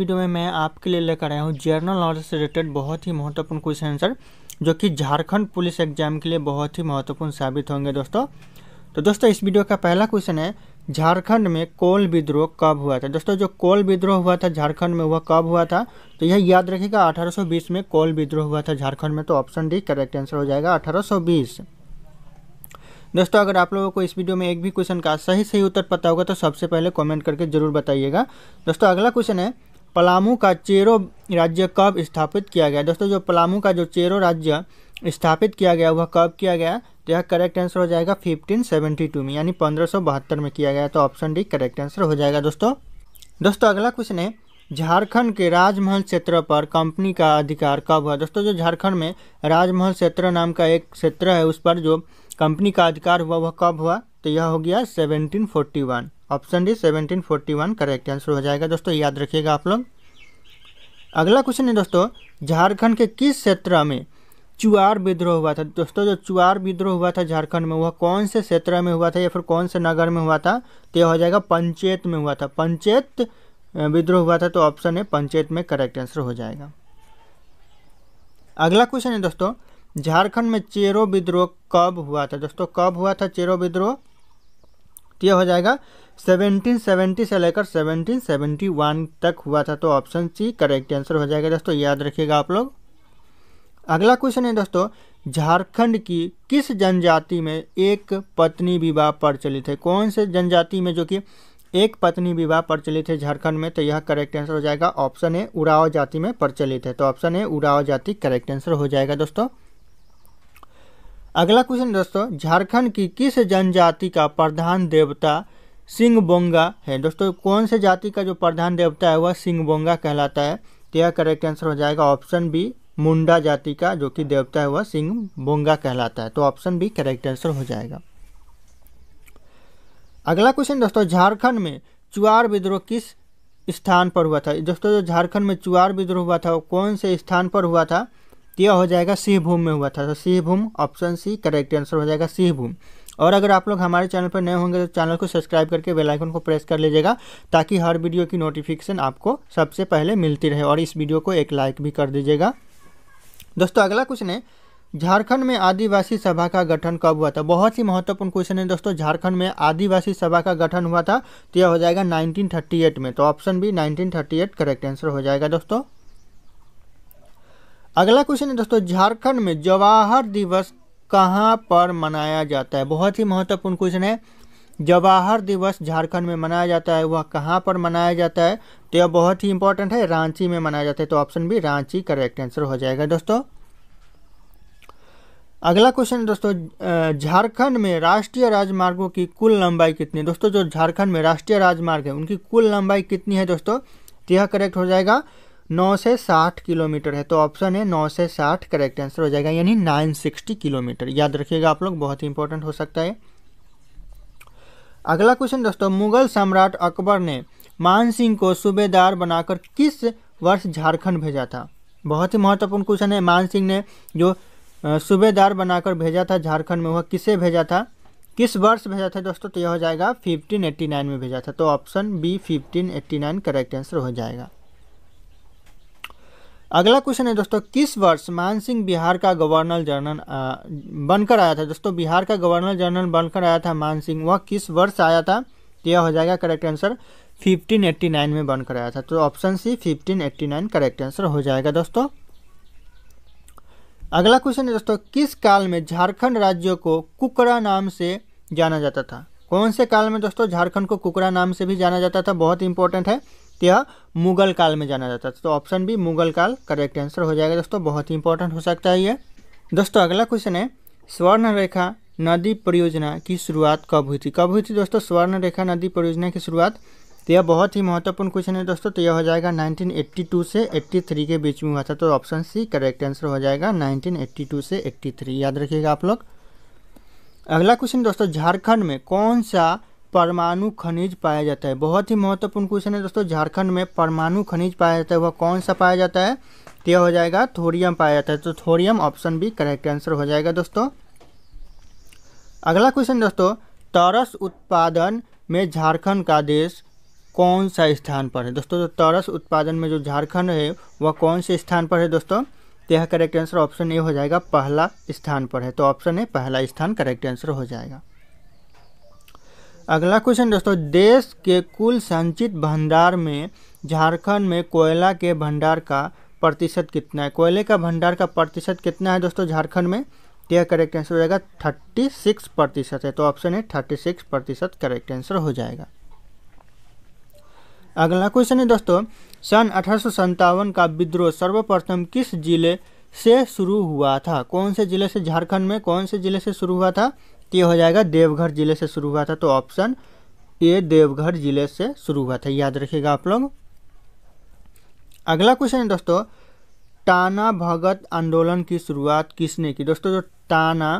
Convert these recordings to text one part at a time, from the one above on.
video में मैं आपके लिए लेकर आया हूँ जर्नल नॉलेज से रिलेटेड बहुत ही महत्वपूर्ण क्वेश्चन आंसर जो कि झारखंड पुलिस एग्जाम के लिए बहुत ही महत्वपूर्ण साबित होंगे दोस्तों तो दोस्तों इस वीडियो का पहला क्वेश्चन है झारखंड में कोल विद्रोह कब हुआ था दोस्तों जो कोल विद्रोह हुआ था झारखंड में वह कब हुआ था तो यह याद रखेगा अठारह में कोल विद्रोह हुआ था झारखंड में तो ऑप्शन डी करेक्ट आंसर हो जाएगा अठारह दोस्तों अगर आप लोगों को इस वीडियो में एक भी क्वेश्चन का सही सही उत्तर पता होगा तो सबसे पहले कमेंट करके जरूर बताइएगा दोस्तों अगला क्वेश्चन है पलामू का चेरो राज्य कब स्थापित किया गया दोस्तों जो पलामू का जो चेरो राज्य स्थापित किया गया वह कब किया गया तो यह करेक्ट आंसर हो जाएगा 1572 में यानी पंद्रह में किया गया तो ऑप्शन डी करेक्ट आंसर हो जाएगा दोस्तों दोस्तों अगला क्वेश्चन है झारखंड के राजमहल क्षेत्र पर कंपनी का अधिकार कब हुआ दोस्तों जो झारखंड में राजमहल क्षेत्र नाम का एक क्षेत्र है उस पर जो कंपनी का अधिकार हुआ वह कब हुआ तो यह हो गया seventeen option D 1741 correct answer हो जाएगा दोस्तों याद रखिएगा आप लोग अगला क्वेश्चन है दोस्तों झारखंड के किस क्षेत्र में चुआर विद्रोह हुआ था दोस्तों जो चुआर विद्रोह हुआ था झारखंड में वह कौन से क्षेत्र में हुआ था या फिर कौन से नगर में हुआ था तो यह हो जाएगा पंचायत में हुआ था पंचायत विद्रोह हुआ था तो ऑप्शन है पंचायत में करेक्ट आंसर हो जाएगा अगला क्वेश्चन है दोस्तों झारखंड में चेरो विद्रोह कब हुआ था दोस्तों कब हुआ था चेरो विद्रोह तो यह हो जाएगा 1770 से लेकर 1771 तक हुआ था तो ऑप्शन सी करेक्ट आंसर हो जाएगा दोस्तों याद रखिएगा आप लोग अगला क्वेश्चन है दोस्तों झारखंड की किस जनजाति में एक पत्नी विवाह प्रचलित है कौन से जनजाति में जो कि एक पत्नी विवाह प्रचलित है झारखंड में तो यह करेक्ट आंसर हो जाएगा ऑप्शन ए उड़ाव जाति में प्रचलित है तो ऑप्शन ए उड़ाव जाति करेक्ट आंसर हो जाएगा दोस्तों अगला क्वेश्चन दोस्तों झारखंड की किस जनजाति का प्रधान देवता सिंह बोंगा है दोस्तों कौन से जाति का जो प्रधान देवता है वह सिंह बोंगा कहलाता है तो यह करेक्ट आंसर हो जाएगा ऑप्शन बी मुंडा जाति का जो कि देवता है वह सिंह बोंगा कहलाता है तो ऑप्शन बी करेक्ट आंसर हो जाएगा अगला क्वेश्चन दोस्तों झारखंड में चुआर विद्रोह किस स्थान पर हुआ था दोस्तों जो झारखंड में चुआर विद्रोह हुआ था वो कौन से स्थान पर हुआ था तो यह हो जाएगा सिंहभूम में हुआ था तो Singhbhum option C correct answer हो जाएगा सिंहभूम और अगर आप लोग हमारे चैनल पर नए होंगे तो चैनल को सब्सक्राइब करके बेल आइकन को प्रेस कर लीजिएगा ताकि हर वीडियो की नोटिफिकेशन आपको सबसे पहले मिलती रहे और इस वीडियो को एक लाइक भी कर दीजिएगा दोस्तों अगला क्वेश्चन है झारखंड में आदिवासी सभा का गठन कब हुआ था बहुत ही महत्वपूर्ण क्वेश्चन है दोस्तों झारखंड में आदिवासी सभा का गठन हुआ था तो यह हो जाएगा 1938 में तो ऑप्शन बी 1938 करेक्ट आंसर हो जाएगा दोस्तों अगला क्वेश्चन है दोस्तों झारखंड में जवाहर दिवस कहाँ पर मनाया जाता है बहुत ही महत्वपूर्ण क्वेश्चन है जवाहर दिवस झारखंड में मनाया जाता है वह कहाँ पर मनाया जाता है तो यह बहुत ही इंपॉर्टेंट है रांची में मनाया जाता है तो option B Ranchi correct answer हो जाएगा दोस्तों अगला क्वेश्चन दोस्तों झारखंड में राष्ट्रीय राजमार्गों की कुल लंबाई कितनी है दोस्तों जो झारखंड में राष्ट्रीय राजमार्ग है उनकी कुल लंबाई कितनी है दोस्तों तो यह करेक्ट हो जाएगा नौ से साठ किलोमीटर है तो ऑप्शन है नौ से साठ करेक्ट आंसर हो जाएगा यानी नाइन सिक्सटी किलोमीटर याद रखिएगा आप लोग बहुत ही इंपॉर्टेंट हो सकता है अगला क्वेश्चन दोस्तों मुगल सम्राट अकबर ने मान सिंह को सूबेदार बनाकर किस वर्ष झारखंड भेजा था बहुत ही महत्वपूर्ण क्वेश्चन है मान सिंह ने जो सूबेदार बनाकर भेजा था झारखंड में वह किसे भेजा था किस वर्ष भेजा था दोस्तों तो यह हो जाएगा 1589 में भेजा था तो ऑप्शन बी 1589 करेक्ट आंसर हो जाएगा अगला क्वेश्चन है दोस्तों किस वर्ष मानसिंह बिहार का गवर्नर जनरल बनकर आया था दोस्तों बिहार का गवर्नर जनरल बनकर आया था मानसिंह वह किस वर्ष आया था तो यह हो जाएगा करेक्ट आंसर 1589 में बनकर आया था तो ऑप्शन सी 1589 करेक्ट आंसर हो जाएगा दोस्तों अगला क्वेश्चन है दोस्तों किस काल में झारखंड राज्य को कुकरा नाम से जाना जाता था कौन से काल में दोस्तों झारखंड को कुकरा नाम से भी जाना जाता था बहुत इंपॉर्टेंट है यह मुगल काल में जाना जाता था तो ऑप्शन बी मुगल काल करेक्ट आंसर हो जाएगा दोस्तों बहुत ही इंपॉर्टेंट हो सकता है ये दोस्तों अगला क्वेश्चन है स्वर्ण रेखा नदी परियोजना की शुरुआत कब हुई थी कब हुई थी दोस्तों स्वर्ण रेखा नदी परियोजना की शुरुआत तो यह बहुत ही महत्वपूर्ण क्वेश्चन है दोस्तों तो यह हो जाएगा 1982 से 83 के बीच में हुआ था तो ऑप्शन सी करेक्ट आंसर हो जाएगा 1982 से 83 याद रखिएगा आप लोग अगला क्वेश्चन दोस्तों झारखंड में कौन सा परमाणु खनिज पाया जाता है बहुत ही महत्वपूर्ण क्वेश्चन है दोस्तों झारखंड में परमाणु खनिज पाया जाता है वह कौन सा पाया जाता है तो यह हो जाएगा थोरियम पाया जाता है तो thorium option B correct answer हो जाएगा दोस्तों अगला क्वेश्चन दोस्तों तरस उत्पादन में झारखंड का देश कौन सा स्थान पर है दोस्तों तो तरस उत्पादन में जो झारखंड है वह कौन से स्थान पर है दोस्तों तो यह करेक्ट आंसर ऑप्शन ए हो जाएगा पहला स्थान पर है तो ऑप्शन ए पहला स्थान करेक्ट आंसर हो जाएगा अगला क्वेश्चन दोस्तों देश के कुल संचित भंडार में झारखंड में कोयला के भंडार का प्रतिशत कितना है कोयले का भंडार का प्रतिशत कितना है दोस्तों झारखंड में यह करेक्ट आंसर हो जाएगा थर्टी सिक्स प्रतिशत है तो ऑप्शन है थर्टी सिक्स प्रतिशत करेक्ट आंसर हो जाएगा अगला क्वेश्चन है दोस्तों सन अठारह का विद्रोह सर्वप्रथम किस जिले से शुरू हुआ था कौन से जिले से झारखंड में कौन से जिले से शुरू हुआ था तो ये हो जाएगा देवघर जिले से शुरू हुआ था तो ऑप्शन ए देवघर जिले से शुरू हुआ था याद रखिएगा आप लोग अगला क्वेश्चन है दोस्तों टाना भगत आंदोलन की शुरुआत किसने की दोस्तों जो टाना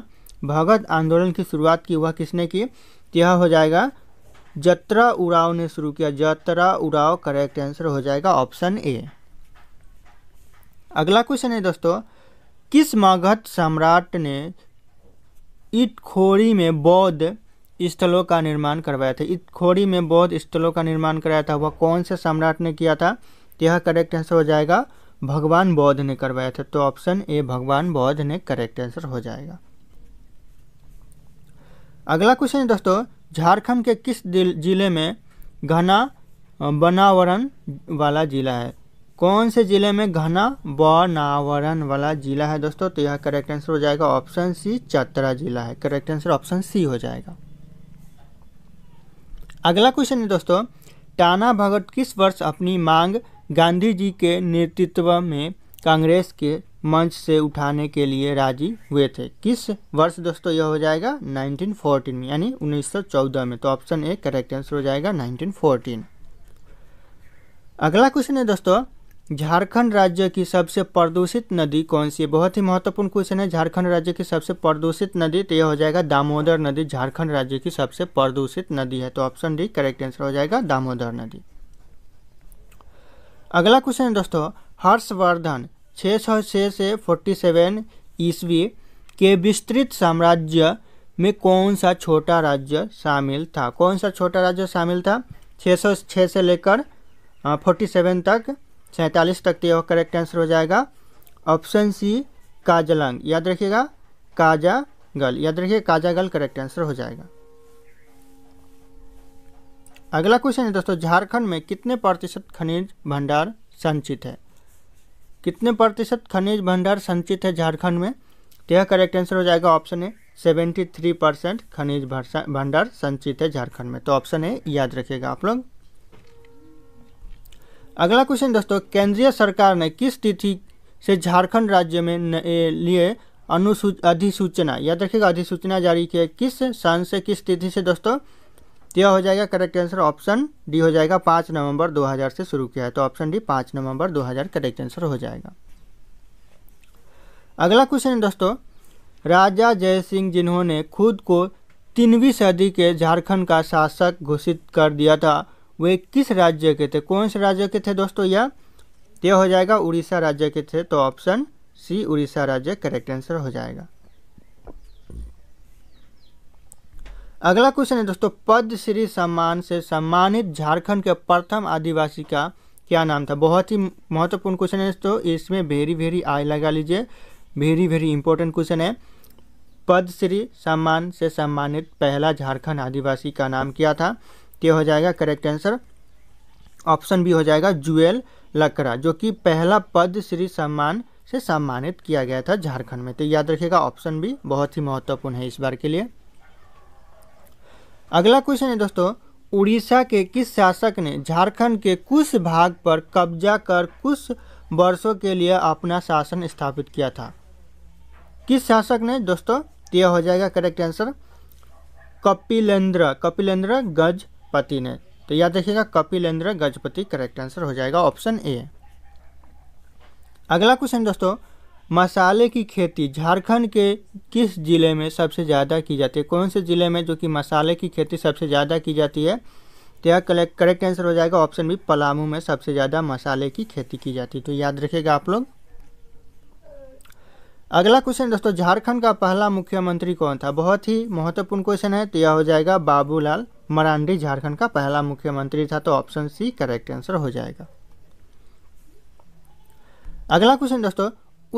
भगत आंदोलन की शुरुआत की वह किसने की तो यह हो जाएगा जत्रा उड़ाव ने शुरू किया जत्रा उड़ाव करेक्ट आंसर हो जाएगा ऑप्शन ए अगला क्वेश्चन है दोस्तों किस मगध सम्राट ने इटखोरी में बौद्ध स्थलों का निर्माण करवाया था इटखोरी में बौद्ध स्थलों का निर्माण कराया था वह कौन से सम्राट ने किया था यह करेक्ट आंसर हो जाएगा भगवान बौद्ध ने करवाया था तो ऑप्शन ए भगवान बौद्ध ने करेक्ट आंसर हो जाएगा अगला क्वेश्चन है दोस्तों झारखंड के किस जिले में घना बनावरण वाला जिला है कौन से जिले में घना वनावरण वाला जिला है दोस्तों तो यह करेक्ट आंसर हो जाएगा ऑप्शन सी चतरा जिला है करेक्ट आंसर ऑप्शन सी हो जाएगा अगला क्वेश्चन है दोस्तों टाना भगत किस वर्ष अपनी मांग गांधी जी के नेतृत्व में कांग्रेस के मंच से उठाने के लिए राजी हुए थे किस वर्ष दोस्तों यह हो जाएगा 1914 में यानी 1914 में तो ऑप्शन ए करेक्ट आंसर हो जाएगा 1914 अगला क्वेश्चन है दोस्तों झारखंड राज्य की सबसे प्रदूषित नदी कौन सी है बहुत ही महत्वपूर्ण क्वेश्चन है झारखंड राज्य की सबसे प्रदूषित नदी तो यह हो जाएगा दामोदर नदी झारखंड राज्य की सबसे प्रदूषित नदी है तो ऑप्शन डी करेक्ट आंसर हो जाएगा दामोदर नदी अगला क्वेश्चन है दोस्तों हर्षवर्धन छः सौ छः से फोर्टी सेवन ईस्वी के विस्तृत साम्राज्य में कौन सा छोटा राज्य शामिल था कौन सा छोटा राज्य शामिल था छः सौ छः से लेकर फोर्टी सेवन तक सैंतालीस तक तो यह करेक्ट आंसर हो जाएगा ऑप्शन सी काजलंग याद रखिएगा काजागल याद रखिए काजागल करेक्ट आंसर हो जाएगा अगला क्वेश्चन है दोस्तों झारखंड में कितने प्रतिशत खनिज भंडार संचित है कितने प्रतिशत खनिज भंडार संचित है झारखंड में तो यह करेक्ट आंसर हो जाएगा option A seventy three percent खनिज भंडार संचित है झारखंड में तो ऑप्शन ए याद रखिएगा आप लोग अगला क्वेश्चन दोस्तों केंद्रीय सरकार ने किस तिथि से झारखंड राज्य में लिए अनुसूच अधिसूचना याद रखिएगा अधिसूचना जारी किया किस सन से किस तिथि से दोस्तों यह हो जाएगा करेक्ट आंसर ऑप्शन डी हो जाएगा पाँच नवंबर 2000 से शुरू किया है तो ऑप्शन डी पाँच नवंबर 2000 करेक्ट आंसर हो जाएगा अगला क्वेश्चन है दोस्तों राजा जय सिंह जिन्होंने खुद को तीनवीं सदी के झारखंड का शासक घोषित कर दिया था वे किस राज्य के थे कौन से राज्य के थे दोस्तों यह ये हो जाएगा उड़ीसा राज्य के थे तो ऑप्शन सी उड़ीसा राज्य करेक्ट आंसर हो जाएगा अगला क्वेश्चन है दोस्तों पद्मश्री सम्मान से सम्मानित झारखंड के प्रथम आदिवासी का क्या नाम था बहुत ही महत्वपूर्ण क्वेश्चन है दोस्तों इसमें वेरी वेरी आय लगा लीजिए वेरी वेरी इंपॉर्टेंट क्वेश्चन है पद्मश्री सम्मान से सम्मानित पहला झारखंड आदिवासी का नाम क्या था तो हो जाएगा करेक्ट आंसर ऑप्शन बी हो जाएगा जुएल लकड़ा जो कि पहला पद श्री सम्मान से सम्मानित किया गया था झारखंड में तो याद रखिएगा ऑप्शन भी बहुत ही महत्वपूर्ण है इस बार के लिए अगला क्वेश्चन है दोस्तों उड़ीसा के किस शासक ने झारखंड के कुछ भाग पर कब्जा कर कुछ वर्षों के लिए अपना शासन स्थापित किया था किस शासक ने दोस्तों तो यह हो जाएगा करेक्ट आंसर कपिलेंद्र कपिलेंद्र गज पति ने तो याद देखिएगा कपिलेंद्र गजपति करेक्ट आंसर हो जाएगा ऑप्शन ए अगला क्वेश्चन दोस्तों मसाले की खेती झारखंड के किस ज़िले में सबसे ज़्यादा की जाती है कौन से ज़िले में जो कि मसाले की खेती सबसे ज़्यादा की जाती है तो यह करेक्ट आंसर हो जाएगा ऑप्शन बी पलामू में सबसे ज़्यादा मसाले की खेती की जाती है तो याद रखिएगा आप लोग अगला क्वेश्चन दोस्तों झारखंड का पहला मुख्यमंत्री कौन था बहुत ही महत्वपूर्ण क्वेश्चन है तो यह हो जाएगा बाबूलाल मरांडी झारखंड का पहला मुख्यमंत्री था तो ऑप्शन सी करेक्ट आंसर हो जाएगा अगला क्वेश्चन दोस्तों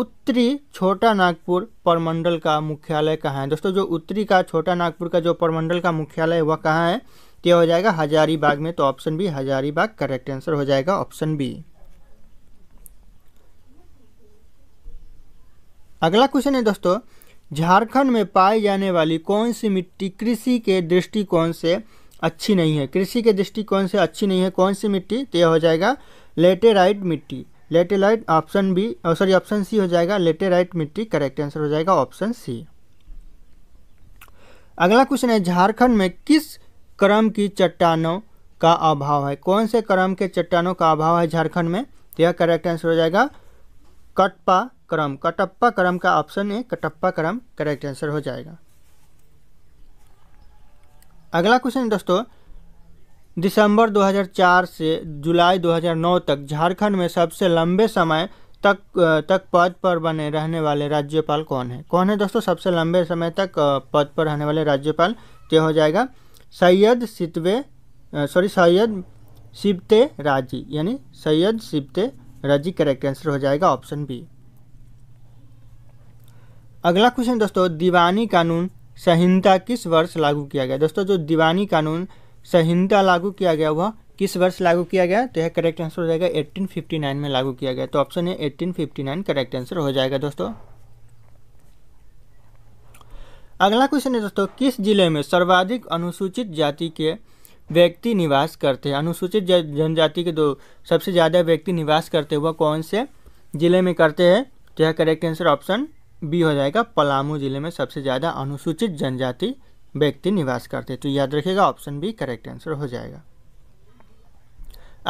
उत्तरी छोटा नागपुर परमंडल का मुख्यालय कहाँ है दोस्तों जो उत्तरी का छोटा नागपुर का जो परमंडल का मुख्यालय वह कहाँ है तो यह हो जाएगा हजारीबाग में तो option B Hazaribagh correct answer हो जाएगा ऑप्शन बी अगला क्वेश्चन है दोस्तों झारखंड में पाई जाने वाली कौन सी मिट्टी कृषि के दृष्टिकोण से अच्छी नहीं है कृषि के दृष्टिकोण से अच्छी नहीं है कौन सी मिट्टी तो यह हो जाएगा लेटेराइट मिट्टी laterite option B sorry option C हो जाएगा लेटेराइट मिट्टी करेक्ट आंसर हो जाएगा ऑप्शन सी अगला क्वेश्चन है झारखंड में किस क्रम की चट्टानों का अभाव है कौन से क्रम के चट्टानों का अभाव है झारखंड में तो यह करेक्ट आंसर हो जाएगा कटपा क्रम कटप्पा क्रम का ऑप्शन ए कटप्पा क्रम करेक्ट आंसर हो जाएगा अगला क्वेश्चन दोस्तों दिसंबर 2004 से जुलाई 2009 तक झारखंड में सबसे लंबे समय तक तक पद पर बने रहने वाले राज्यपाल कौन है कौन है दोस्तों सबसे लंबे समय तक पद पर रहने वाले राज्यपाल तय हो जाएगा सैयद सितवे सॉरी सैयद सिबते राजी यानी सैयद सिबते राजी करेक्ट आंसर हो जाएगा ऑप्शन बी अगला क्वेश्चन दोस्तों दीवानी कानून संहिता किस वर्ष लागू किया गया दोस्तों जो दीवानी कानून संहिता लागू किया गया वह किस वर्ष लागू किया गया तो यह करेक्ट आंसर हो जाएगा 1859 में लागू किया गया तो ऑप्शन है 1859 करेक्ट आंसर हो जाएगा दोस्तों अगला क्वेश्चन है दोस्तों किस जिले में सर्वाधिक अनुसूचित जाति के व्यक्ति निवास करते हैं अनुसूचित जनजाति के दो सबसे ज़्यादा व्यक्ति निवास करते हैं वह कौन से जिले में करते हैं तो यह करेक्ट आंसर ऑप्शन बी हो जाएगा पलामू जिले में सबसे ज़्यादा अनुसूचित जनजाति व्यक्ति निवास करते हैं तो याद रखिएगा ऑप्शन बी करेक्ट आंसर हो जाएगा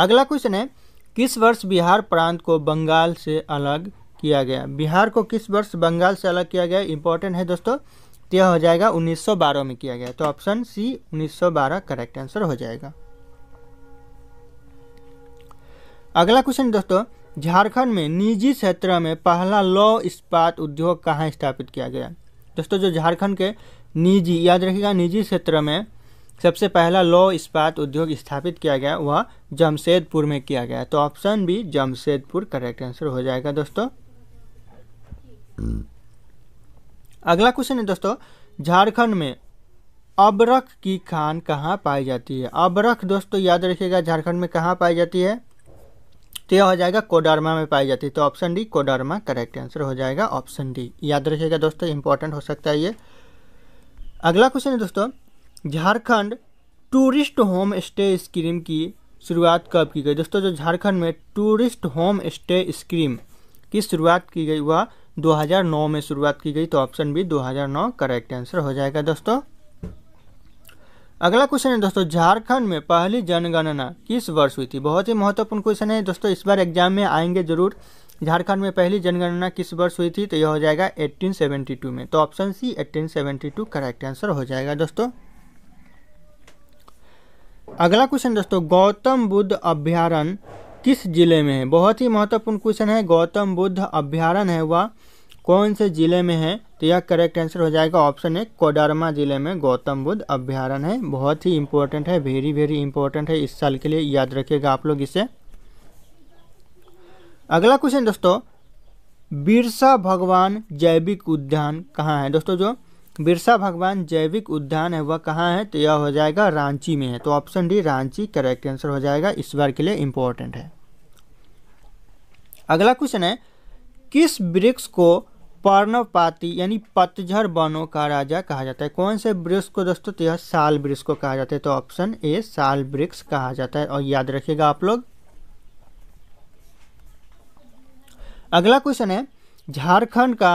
अगला क्वेश्चन है किस वर्ष बिहार प्रांत को बंगाल से अलग किया गया बिहार को किस वर्ष बंगाल से अलग किया गया इंपॉर्टेंट है दोस्तों तो हो जाएगा 1912 में किया गया तो ऑप्शन सी 1912 करेक्ट आंसर हो जाएगा अगला क्वेश्चन दोस्तों झारखंड में निजी क्षेत्र में पहला लौ इस्पात उद्योग कहाँ स्थापित किया गया दोस्तों जो झारखंड के निजी याद रखिएगा निजी क्षेत्र में सबसे पहला लौ इस्पात उद्योग स्थापित किया गया वह जमशेदपुर में किया गया तो option B Jamshedpur correct answer हो जाएगा दोस्तों अगला क्वेश्चन है दोस्तों झारखंड में अबरख की खान कहाँ पाई जाती है अबरख दोस्तों याद रखिएगा झारखंड में कहाँ पाई जाती है तो यह हो जाएगा कोडारमा में पाई जाती है तो option D Koderma correct answer हो जाएगा ऑप्शन डी याद रखिएगा दोस्तों इंपॉर्टेंट हो सकता है ये अगला क्वेश्चन है दोस्तों Jharkhand tourist home stay scheme की शुरुआत कब की गई दोस्तों जो झारखंड में टूरिस्ट होम स्टे स्कीम की शुरुआत की गई वह 2009 में शुरुआत की गई तो ऑप्शन बी 2009 करेक्ट आंसर हो जाएगा दोस्तों अगला क्वेश्चन है दोस्तों झारखंड में पहली जनगणना किस वर्ष हुई थी बहुत ही महत्वपूर्ण क्वेश्चन है दोस्तों इस बार एग्जाम में आएंगे जरूर झारखंड में पहली जनगणना किस वर्ष हुई थी तो यह हो जाएगा 1872 में तो ऑप्शन सी 1872 करेक्ट आंसर हो जाएगा दोस्तों अगला क्वेश्चन दोस्तों गौतम बुद्ध अभ्यारण किस जिले में है बहुत ही महत्वपूर्ण क्वेश्चन है गौतम बुद्ध अभ्यारण है वह कौन से जिले में है तो यह करेक्ट आंसर हो जाएगा ऑप्शन ए कोडरमा जिले में गौतम बुद्ध अभ्यारण है बहुत ही इंपॉर्टेंट है वेरी वेरी इंपॉर्टेंट है इस साल के लिए याद रखिएगा आप लोग इसे अगला क्वेश्चन दोस्तों बिरसा भगवान जैविक उद्यान कहाँ है दोस्तों जो बिरसा भगवान जैविक उद्यान है वह कहाँ है तो यह हो जाएगा रांची में है तो option D Ranchi correct answer हो जाएगा इस बार के लिए इम्पोर्टेंट है अगला क्वेश्चन है किस वृक्ष को पर्णपाती यानी पतझर वनों का राजा कहा जाता है कौन से वृक्ष को दोस्तों तो यह साल वृक्ष को कहा जाता है तो ऑप्शन ए साल वृक्ष कहा जाता है और याद रखिएगा आप लोग अगला क्वेश्चन है झारखंड का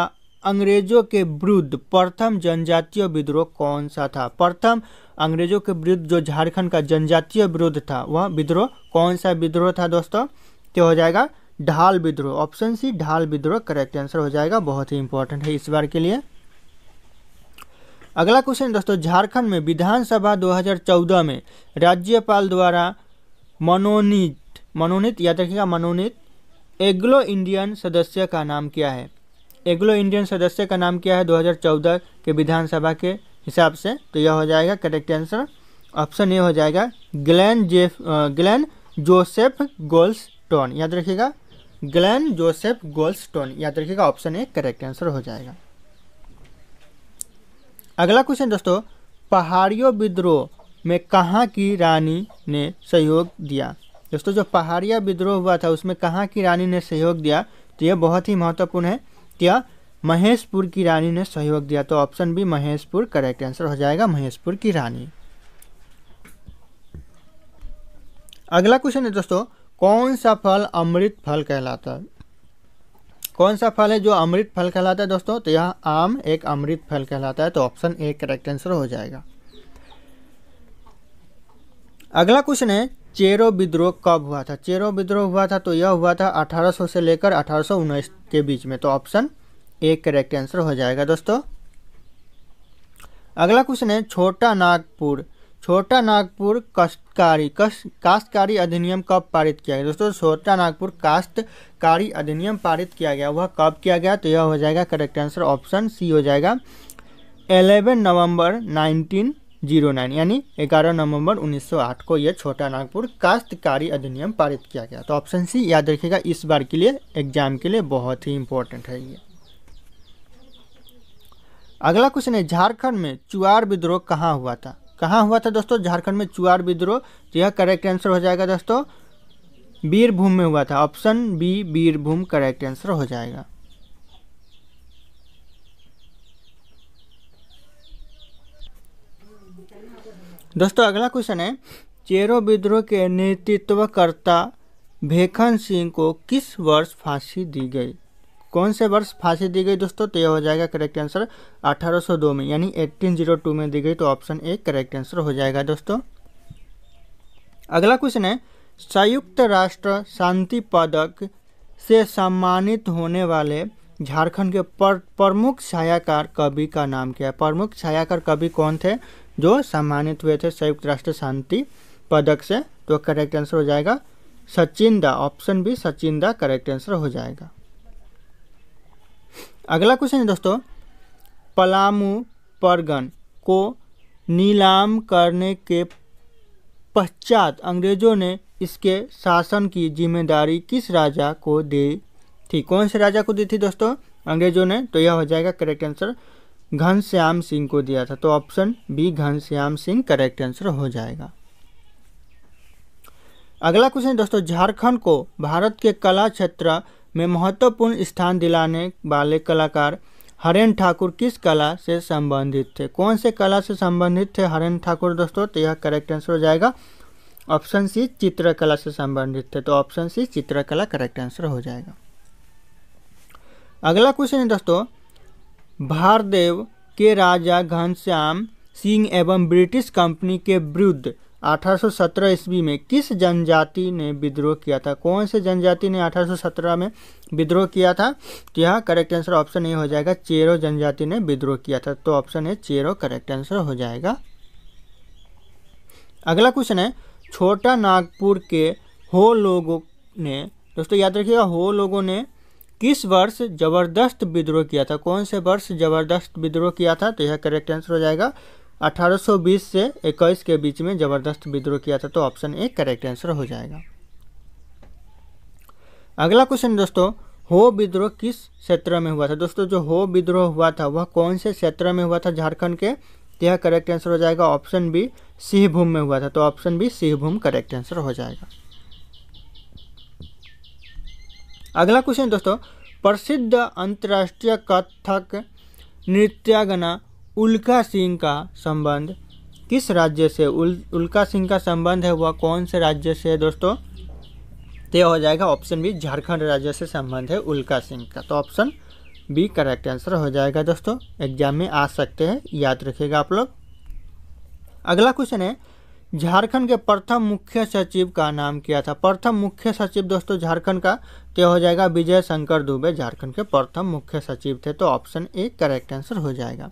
अंग्रेजों के विरुद्ध प्रथम जनजातीय विद्रोह कौन सा था प्रथम अंग्रेजों के विरुद्ध जो झारखंड का जनजातीय विरोध था वह विद्रोह कौन सा विद्रोह था दोस्तों तो हो जाएगा ढाल विद्रोह ऑप्शन सी ढाल विद्रोह करेक्ट आंसर हो जाएगा बहुत ही इंपॉर्टेंट है इस बार के लिए अगला क्वेश्चन दोस्तों झारखंड में विधानसभा 2014 में राज्यपाल द्वारा मनोनीत मनोनीत याद रखिएगा मनोनीत एग्लो इंडियन सदस्य का नाम क्या है एग्लो इंडियन सदस्य का नाम क्या है 2014 के विधानसभा के हिसाब से तो यह हो जाएगा करेक्ट आंसर ऑप्शन ए हो जाएगा Glen Jeff Glen Joseph Galstaun याद रखिएगा ग्लैन जोसेफ गोल्डस्टोन याद रखिएगा ऑप्शन ए करेक्ट आंसर हो जाएगा अगला क्वेश्चन दोस्तों पहाड़ियों विद्रोह में कहाँ की रानी ने सहयोग दिया दोस्तों जो पहाड़िया विद्रोह हुआ था उसमें कहाँ की रानी ने सहयोग दिया तो यह बहुत ही महत्वपूर्ण है क्या महेशपुर की रानी ने सहयोग दिया तो option B Maheshpur correct answer हो जाएगा महेशपुर की रानी अगला क्वेश्चन है दोस्तों कौन सा फल अमृत फल कहलाता है कौन सा फल है जो अमृत फल कहलाता है दोस्तों तो यह आम एक अमृत फल कहलाता है तो ऑप्शन ए करेक्ट आंसर हो जाएगा अगला क्वेश्चन है चेरो विद्रोह कब हुआ था चेरो विद्रोह हुआ था तो यह हुआ था 1800 से लेकर अठारह के बीच में तो ऑप्शन ए करेक्ट आंसर हो जाएगा दोस्तों अगला क्वेश्चन है छोटा नागपुर छोटा नागपुर काश्तकारी काश्तकारी अधिनियम कब पारित किया गया दोस्तों छोटा नागपुर काश्तकारी अधिनियम पारित किया गया वह कब किया गया तो यह हो जाएगा करेक्ट आंसर ऑप्शन सी हो जाएगा 11 नवंबर 1909 यानी 11 नवंबर 1908 को यह छोटा नागपुर काश्तकारी अधिनियम पारित किया गया तो ऑप्शन सी याद रखिएगा इस बार के लिए एग्जाम के लिए बहुत ही इंपॉर्टेंट है ये अगला क्वेश्चन है झारखंड में चुआर विद्रोह कहाँ हुआ था कहाँ हुआ था दोस्तों झारखंड में चुआर विद्रोह तो यह करेक्ट आंसर हो जाएगा दोस्तों बीरभूम में हुआ था option B Birbhum correct answer हो जाएगा दोस्तों अगला क्वेश्चन है चेरो विद्रोह के नेतृत्वकर्ता भेखन सिंह को किस वर्ष फांसी दी गई कौन से वर्ष फांसी दी गई दोस्तों तो यह हो जाएगा करेक्ट आंसर 1802 में यानी 1802 में दी गई तो ऑप्शन ए करेक्ट आंसर हो जाएगा दोस्तों अगला क्वेश्चन है संयुक्त राष्ट्र शांति पदक से सम्मानित होने वाले झारखंड के पर, प्रमुख छायाकार कवि का नाम क्या है प्रमुख छायाकार कवि कौन थे जो सम्मानित हुए थे संयुक्त राष्ट्र शांति पदक से तो करेक्ट आंसर हो जाएगा सचिन दा ऑप्शन बी सचिन दा करेक्ट आंसर हो जाएगा अगला क्वेश्चन है दोस्तों पलामू परगन को नीलाम करने के पश्चात अंग्रेजों ने इसके शासन की जिम्मेदारी किस राजा को दी थी कौन से राजा को दी थी दोस्तों अंग्रेजों ने तो यह हो जाएगा करेक्ट आंसर घनश्याम सिंह को दिया था तो option B Ghanshyam Singh correct answer हो जाएगा अगला क्वेश्चन दोस्तों झारखंड को भारत के कला क्षेत्र में महत्वपूर्ण स्थान दिलाने वाले कलाकार हरेन ठाकुर किस कला से संबंधित थे कौन से कला से संबंधित थे हरेन ठाकुर दोस्तों तो यह करेक्ट आंसर हो जाएगा ऑप्शन सी चित्रकला से संबंधित थे तो ऑप्शन सी चित्रकला करेक्ट आंसर हो जाएगा अगला क्वेश्चन है दोस्तों भारदेव के राजा घनश्याम सिंह एवं ब्रिटिश कंपनी के विरुद्ध 1817 ईस्वी में किस जनजाति ने विद्रोह किया था कौन से जनजाति ने 1817 में विद्रोह किया था तो यहाँ करेक्ट आंसर ऑप्शन ए हो जाएगा चेरो जनजाति ने विद्रोह किया था तो option A Chero correct answer हो जाएगा अगला क्वेश्चन है छोटा नागपुर के हो लोगों ने दोस्तों याद रखिएगा हो लोगों ने किस वर्ष जबरदस्त विद्रोह किया था कौन से वर्ष जबरदस्त विद्रोह किया था तो यह करेक्ट आंसर हो जाएगा 1820 से 21 के बीच में ज़बरदस्त विद्रोह किया था तो ऑप्शन ए करेक्ट आंसर हो जाएगा अगला क्वेश्चन दोस्तों हो विद्रोह किस क्षेत्र में हुआ था दोस्तों जो हो विद्रोह हुआ था वह कौन से क्षेत्र में हुआ था झारखंड के तो यह करेक्ट आंसर हो जाएगा ऑप्शन बी सिंहभूम में हुआ था तो option B Singhbhum correct answer हो जाएगा अगला क्वेश्चन दोस्तों प्रसिद्ध अंतर्राष्ट्रीय कथक नृत्यागना उल्का सिंह का संबंध किस राज्य से उल उल्का सिंह का संबंध है वह कौन से राज्य से है दोस्तों तो हो जाएगा ऑप्शन बी झारखंड राज्य से संबंध है उल्का सिंह का तो ऑप्शन बी करेक्ट आंसर हो जाएगा दोस्तों एग्जाम में आ सकते हैं याद रखिएगा आप लोग अगला क्वेश्चन है झारखंड के प्रथम मुख्य सचिव का नाम क्या था प्रथम मुख्य सचिव दोस्तों झारखंड का तो हो जाएगा विजय शंकर दुबे झारखंड के प्रथम मुख्य सचिव थे तो ऑप्शन ए करेक्ट आंसर हो जाएगा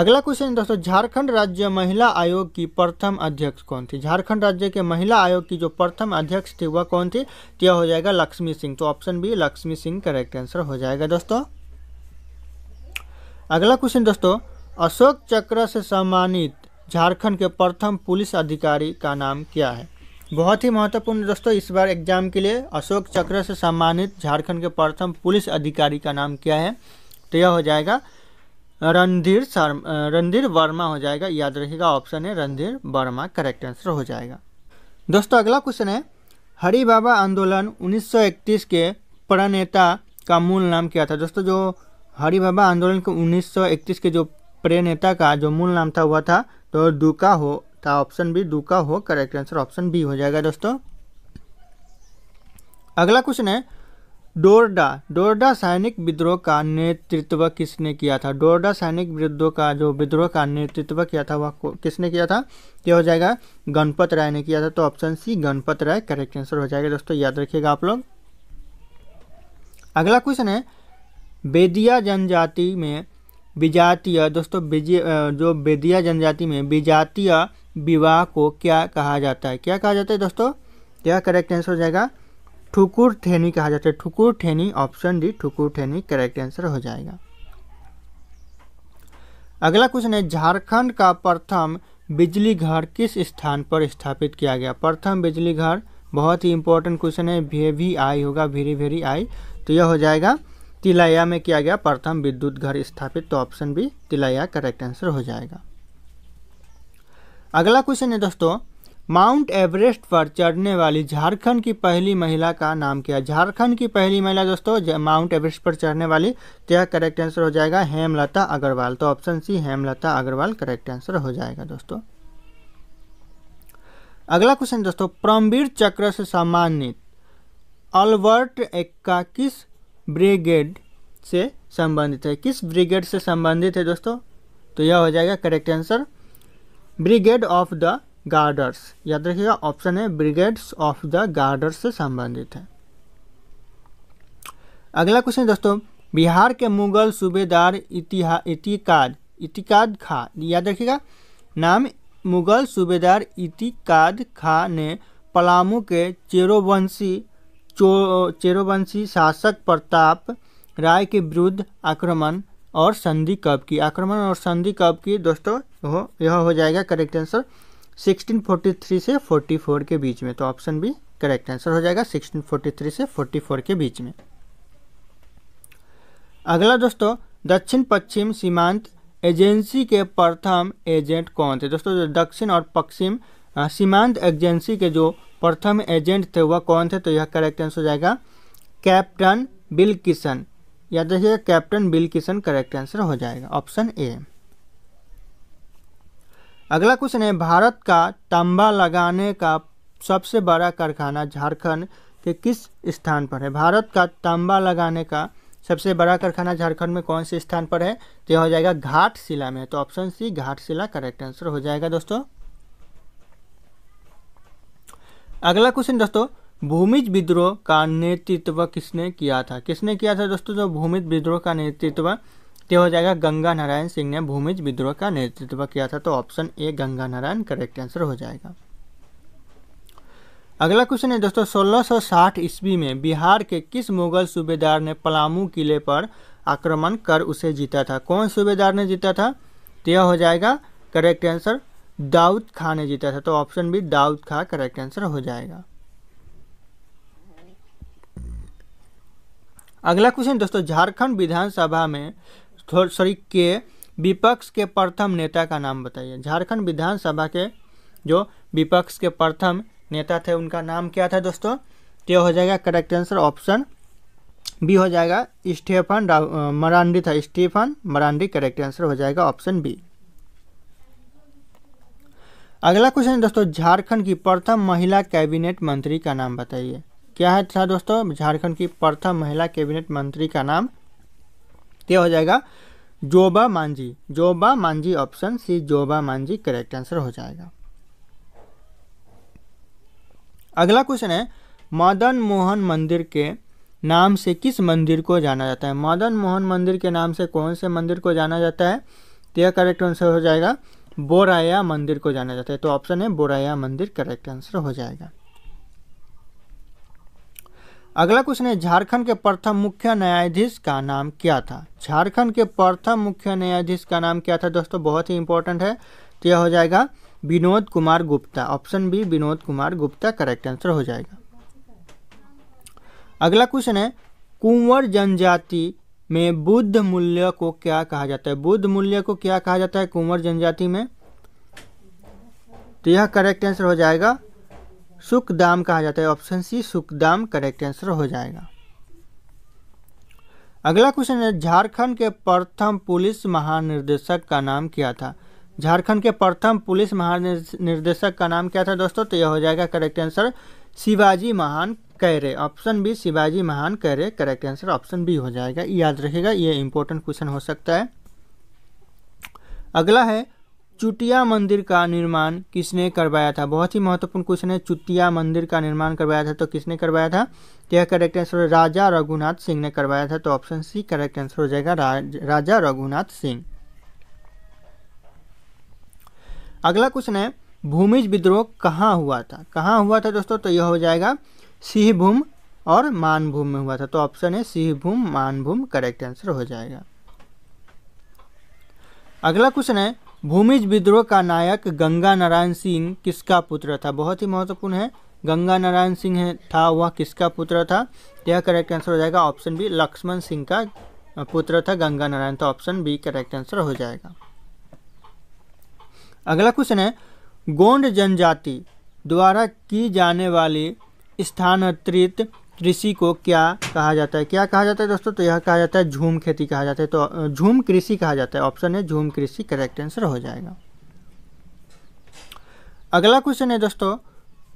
अगला क्वेश्चन है दोस्तों झारखंड राज्य महिला आयोग की प्रथम अध्यक्ष कौन थी झारखंड राज्य के महिला आयोग की जो प्रथम अध्यक्ष थी वह कौन थी तो यह हो जाएगा लक्ष्मी सिंह तो option B Lakshmi Singh correct answer हो जाएगा दोस्तों अगला क्वेश्चन दोस्तों अशोक चक्र से सम्मानित झारखंड के प्रथम पुलिस अधिकारी का नाम क्या है बहुत ही महत्वपूर्ण दोस्तों इस बार एग्जाम के लिए अशोक चक्र से सम्मानित झारखंड के प्रथम पुलिस अधिकारी का नाम क्या है तो यह हो जाएगा रणधीर शर्मा रणधीर वर्मा हो जाएगा याद रखिएगा ऑप्शन है रणधीर वर्मा करेक्ट आंसर हो जाएगा दोस्तों अगला क्वेश्चन है हरी बाबा आंदोलन उन्नीस के प्रणेता का मूल नाम क्या था दोस्तों जो हरी बाबा आंदोलन के उन्नीस के जो प्रणेता का जो मूल नाम था हुआ था तो दुका हो था ऑप्शन बी दुका हो करेक्ट आंसर ऑप्शन बी हो जाएगा दोस्तों अगला क्वेश्चन है डोरडा डोरडा सैनिक विद्रोह का नेतृत्व किसने किया था डोरडा सैनिक विद्रोह का जो विद्रोह का नेतृत्व किया था वह किसने किया था यह हो जाएगा गणपत राय ने किया था तो option C Ganpat Rai correct answer हो जाएगा दोस्तों याद रखिएगा आप लोग अगला क्वेश्चन है बेदिया जनजाति में विजातीय दोस्तों जो बेदिया जनजाति में विजातीय विवाह को क्या कहा जाता है क्या कहा जाता है दोस्तों यह करेक्ट आंसर हो जाएगा ठुकुर ठेनी कहा जाता है Thukur Theni option D Thukur Theni correct answer हो जाएगा अगला क्वेश्चन है झारखंड का प्रथम बिजली घर किस स्थान पर स्थापित किया गया प्रथम बिजली घर बहुत ही इंपॉर्टेंट क्वेश्चन है भे भी आई होगा भेरी भेरी आई तो यह हो जाएगा तिलैया में किया गया प्रथम विद्युत घर स्थापित तो option B Tilaiya correct answer हो जाएगा अगला क्वेश्चन है दोस्तों माउंट एवरेस्ट पर चढ़ने वाली झारखंड की पहली महिला का नाम क्या झारखंड की पहली महिला दोस्तों माउंट एवरेस्ट पर चढ़ने वाली तो यह करेक्ट आंसर हो जाएगा हेमलता अग्रवाल तो option C Hemlata Agarwal correct answer हो जाएगा दोस्तों अगला क्वेश्चन दोस्तों परमवीर चक्र से सम्मानित अल्बर्ट एक्का किस ब्रिगेड से संबंधित है किस ब्रिगेड से संबंधित है दोस्तों तो यह हो जाएगा correct answer brigade of the guarders याद रखिएगा ऑप्शन है ब्रिगेड्स ऑफ द गार्डर्स से संबंधित है अगला क्वेश्चन दोस्तों बिहार के मुगल सूबेदार इतिकाद इतिकाद खा याद रखिएगा नाम मुगल सूबेदार इतिकाद खा ने पलामू के चेरोवंशी चो चेरोवंशी शासक प्रताप राय के विरुद्ध आक्रमण और संधि कब की आक्रमण और संधि कब की दोस्तों यह हो जाएगा करेक्ट आंसर 1643 से 44 के बीच में तो ऑप्शन बी करेक्ट आंसर हो जाएगा 1643 से 44 के बीच में अगला दोस्तों दक्षिण पश्चिम सीमांत एजेंसी के प्रथम एजेंट कौन थे दोस्तों जो दक्षिण और पश्चिम सीमांत एजेंसी के जो प्रथम एजेंट थे वह कौन थे तो यह करेक्ट आंसर हो जाएगा कैप्टन बिल किशन याद रखिएगा captain Wilkinson correct answer हो जाएगा ऑप्शन ए अगला क्वेश्चन है भारत का तांबा लगाने का सबसे बड़ा कारखाना झारखंड के किस स्थान पर है भारत का तांबा लगाने का सबसे बड़ा कारखाना झारखंड में कौन से स्थान पर है तो यह हो जाएगा घाटशिला में तो option C Ghatshila correct answer हो जाएगा दोस्तों अगला क्वेश्चन दोस्तों भूमिज विद्रोह का नेतृत्व किसने किया था किसने किया था दोस्तों जो भूमिज विद्रोह का नेतृत्व तो हो जाएगा गंगा नारायण सिंह ने भूमिज विद्रोह का नेतृत्व किया था तो option A Ganga Narayan correct answer हो जाएगा अगला क्वेश्चन है दोस्तों 1660 ईस्वी में बिहार के किस मुगल सूबेदार ने पलामू किले पर आक्रमण कर उसे जीता था कौन सूबेदार ने जीता था तो यह हो जाएगा करेक्ट आंसर दाऊद खां ने जीता था तो option B Daud Khan correct answer हो जाएगा अगला क्वेश्चन दोस्तों झारखंड विधानसभा में सॉरी के विपक्ष के प्रथम नेता का नाम बताइए झारखंड विधानसभा के जो विपक्ष के प्रथम नेता थे उनका नाम क्या था दोस्तों ये हो जाएगा करेक्ट आंसर ऑप्शन बी हो जाएगा स्टीफन मरांडी था स्टीफन मरांडी करेक्ट आंसर हो जाएगा ऑप्शन बी अगला क्वेश्चन दोस्तों झारखंड की प्रथम महिला कैबिनेट मंत्री का नाम बताइए क्या है था दोस्तों झारखंड की प्रथम महिला कैबिनेट मंत्री का नाम ये हो जाएगा Joba Manjhi Joba Manjhi option C Joba Manjhi correct answer हो जाएगा अगला क्वेश्चन है मदन मोहन मंदिर के नाम से किस मंदिर को जाना जाता है मदन मोहन मंदिर के नाम से कौन से मंदिर को जाना जाता है तो यह करेक्ट आंसर हो जाएगा बोराया मंदिर को जाना जाता है तो ऑप्शन है बोराया मंदिर करेक्ट आंसर हो जाएगा अगला क्वेश्चन है झारखंड के प्रथम मुख्य न्यायाधीश का नाम क्या था झारखंड के प्रथम मुख्य न्यायाधीश का नाम क्या था दोस्तों बहुत ही इंपॉर्टेंट है तो यह हो जाएगा Vinod Kumar Gupta option B Vinod Kumar Gupta correct answer हो जाएगा अगला क्वेश्चन है कुंवर जनजाति में बुद्ध मूल्य को क्या कहा जाता है बुद्ध मूल्य को क्या कहा जाता है कुंवर जनजाति में तो यह करेक्ट आंसर हो जाएगा सुखदाम कहा जाता है option C Sukhdam correct answer हो जाएगा अगला क्वेश्चन है झारखंड के प्रथम पुलिस महानिर्देशक का नाम क्या था झारखंड के प्रथम पुलिस महानिर्देशक का नाम क्या था दोस्तों तो यह हो जाएगा करेक्ट आंसर शिवाजी महान कैरे ऑप्शन बी शिवाजी महान कैरे करेक्ट आंसर ऑप्शन बी हो जाएगा याद रखेगा यह इंपॉर्टेंट क्वेश्चन हो सकता है अगला है चुटिया मंदिर का निर्माण किसने करवाया था बहुत ही महत्वपूर्ण क्वेश्चन है चुटिया मंदिर का निर्माण करवाया था तो किसने करवाया था यह करेक्ट आंसर राजा रघुनाथ सिंह ने करवाया था तो ऑप्शन सी करेक्ट आंसर हो जाएगा राजा रघुनाथ सिंह अगला क्वेश्चन है भूमिज विद्रोह कहाँ हुआ था कहाँ हुआ था दोस्तों तो यह हो जाएगा सिंहभूम और मानभूम में हुआ था तो ऑप्शन है सिंहभूम मानभूम करेक्ट आंसर हो जाएगा अगला क्वेश्चन है भूमिज विद्रोह का नायक गंगा नारायण सिंह किसका पुत्र था बहुत ही महत्वपूर्ण है गंगा नारायण सिंह था वह किसका पुत्र था यह करेक्ट आंसर हो जाएगा ऑप्शन बी लक्ष्मण सिंह का पुत्र था गंगा नारायण तो ऑप्शन बी करेक्ट आंसर हो जाएगा अगला क्वेश्चन है गोंड जनजाति द्वारा की जाने वाली स्थानांतरित कृषि को क्या कहा जाता है क्या कहा जाता है दोस्तों तो यह कहा जाता है झूम खेती कहा जाता है तो झूम कृषि कहा जाता है ऑप्शन है झूम कृषि करेक्ट आंसर हो जाएगा अगला क्वेश्चन है दोस्तों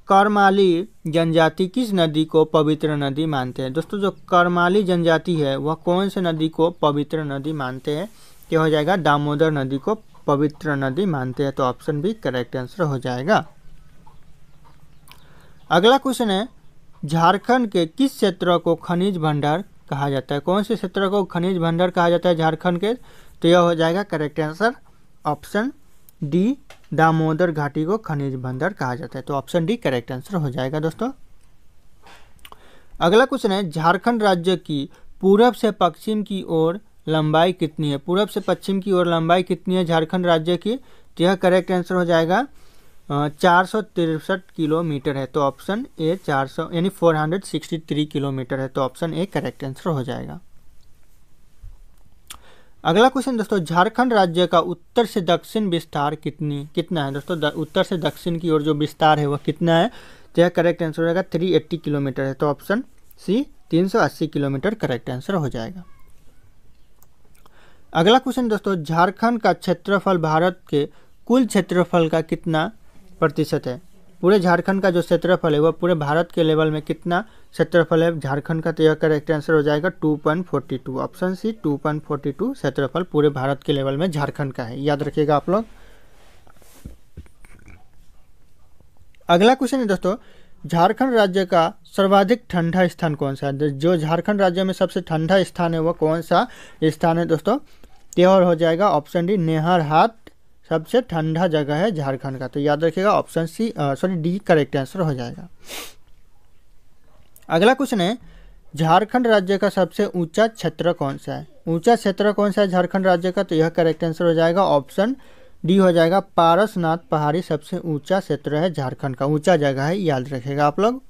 करमाली जनजाति किस नदी को पवित्र नदी मानते हैं दोस्तों जो करमाली जनजाति है वह कौन से नदी को पवित्र नदी मानते हैं क्या हो जाएगा दामोदर नदी को पवित्र नदी मानते हैं तो ऑप्शन भी करेक्ट आंसर हो जाएगा अगला क्वेश्चन है झारखंड के किस क्षेत्र को खनिज भंडार कहा जाता है कौन से क्षेत्र को खनिज भंडार कहा जाता है झारखंड के तो यह हो जाएगा correct answer option D Damodar घाटी को खनिज भंडार कहा जाता है तो ऑप्शन डी करेक्ट आंसर हो जाएगा दोस्तों अगला क्वेश्चन है झारखंड राज्य की पूरब से पश्चिम की ओर लंबाई कितनी है पूरब से पश्चिम की ओर लंबाई कितनी है झारखंड राज्य की तो यह करेक्ट आंसर हो जाएगा चार सौ तिरसठ किलोमीटर है तो ऑप्शन ए 400 यानी फोर हंड्रेड थ्री किलोमीटर है तो ऑप्शन ए करेक्ट आंसर हो जाएगा अगला क्वेश्चन दोस्तों झारखंड राज्य का उत्तर से दक्षिण विस्तार कितनी कितना है दोस्तों उत्तर से दक्षिण की ओर जो विस्तार है वह कितना है तो यह करेक्ट आंसर हो जाएगा थ्री एट्टी किलोमीटर है तो ऑप्शन सी तीन सौ अस्सी किलोमीटर करेक्ट आंसर हो जाएगा अगला क्वेश्चन दोस्तों झारखंड का क्षेत्रफल भारत के कुल क्षेत्रफल का कितना प्रतिशत है पूरे झारखंड का जो क्षेत्रफल है वह पूरे भारत के लेवल में कितना क्षेत्रफल है झारखंड का तो यह करेक्ट आंसर हो जाएगा 2.42 ऑप्शन सी 2.42 क्षेत्रफल पूरे भारत के लेवल में झारखंड का है याद रखिएगा आप लोग अगला क्वेश्चन है दोस्तों झारखंड राज्य का सर्वाधिक ठंडा स्थान कौन सा है जो झारखंड राज्य में सबसे ठंडा स्थान है वह कौन सा स्थान है दोस्तों त्यौहार हो जाएगा ऑप्शन डी नेहर हाथ सबसे ठंडा जगह है झारखंड का तो याद रखिएगा option C sorry D correct answer हो जाएगा अगला क्वेश्चन है झारखंड राज्य का सबसे ऊंचा क्षेत्र कौन सा है ऊंचा क्षेत्र कौन सा है झारखंड राज्य का तो यह करेक्ट आंसर हो जाएगा ऑप्शन डी हो जाएगा पारसनाथ पहाड़ी सबसे ऊंचा क्षेत्र है झारखंड का ऊंचा जगह है याद रखेगा आप लोग